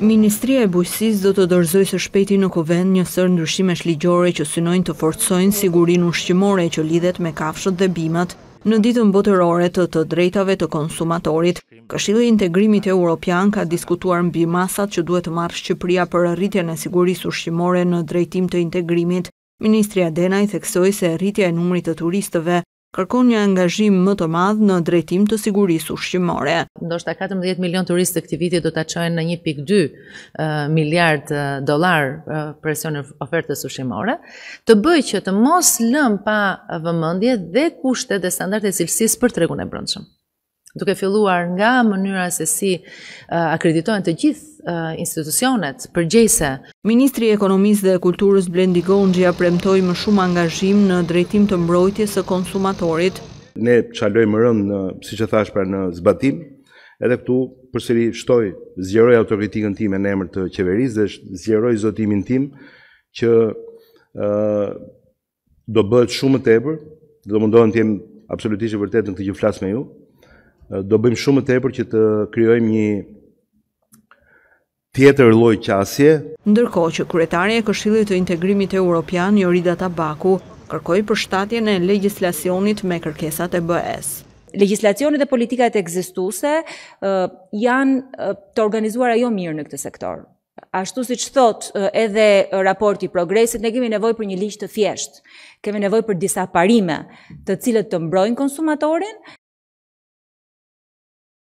Ministria e Bujësis do të dorëzoj së shpeti në kovend një sërë ndryshime shligjore që synojnë të forcojnë sigurin ushqimore që lidhet me kafshët dhe bimat në ditën botërore të të drejtave të konsumatorit. Këshilë integrimit e Europian ka diskutuar mbi masat që duhet marrë Shqipëria për rritja në siguris ushqimore në drejtim të integrimit. Ministria Dena i theksoj se rritja e numrit të turistëve kërkon një angazhim më të madh në drejtim të sigurisë ushqimore. Ndoshta 14 milion turistë të vit do ta çojnë në 1.2 uh, miliard uh, dollar uh, presion ofertës ushqimore, të bëjë që të mos lëm pa vëmendje dhe kushtet dhe standardet e cilësisë për tregun e brendshëm duke filluar nga mënyra se si uh, akreditohen të gjithë institucionet përgjese. Ministri i Ekonomisë dhe Kulturës Blendi Gonxhia premtoi më shumë angazhim në drejtim të mbrojtjes së konsumatorit. Ne çalojmë rënd në, siç e thash pra në zbatim, edhe këtu përsëri shtoj, zgjeroj autoritetin tim në emër të qeverisë dhe zgjeroj zotimin tim që uh, do bëhet shumë më tepër, do mundohem të jem absolutisht i vërtetë në këtë që flas me ju do bëjmë shumë më tepër që të krijojmë një tjetër lloj qasje. Ndërkohë që kryetaria e Këshillit të Integrimit Evropian, Jorida Tabaku, kërkoi përshtatjen e legjislacionit me kërkesat e BE-s. Legjislacioni dhe politikat ekzistuese janë të organizuara jo mirë në këtë sektor. Ashtu si që thot edhe raporti progresit, ne kemi nevoj për një liqë të thjeshtë, kemi nevoj për disa parime të cilët të mbrojnë konsumatorin,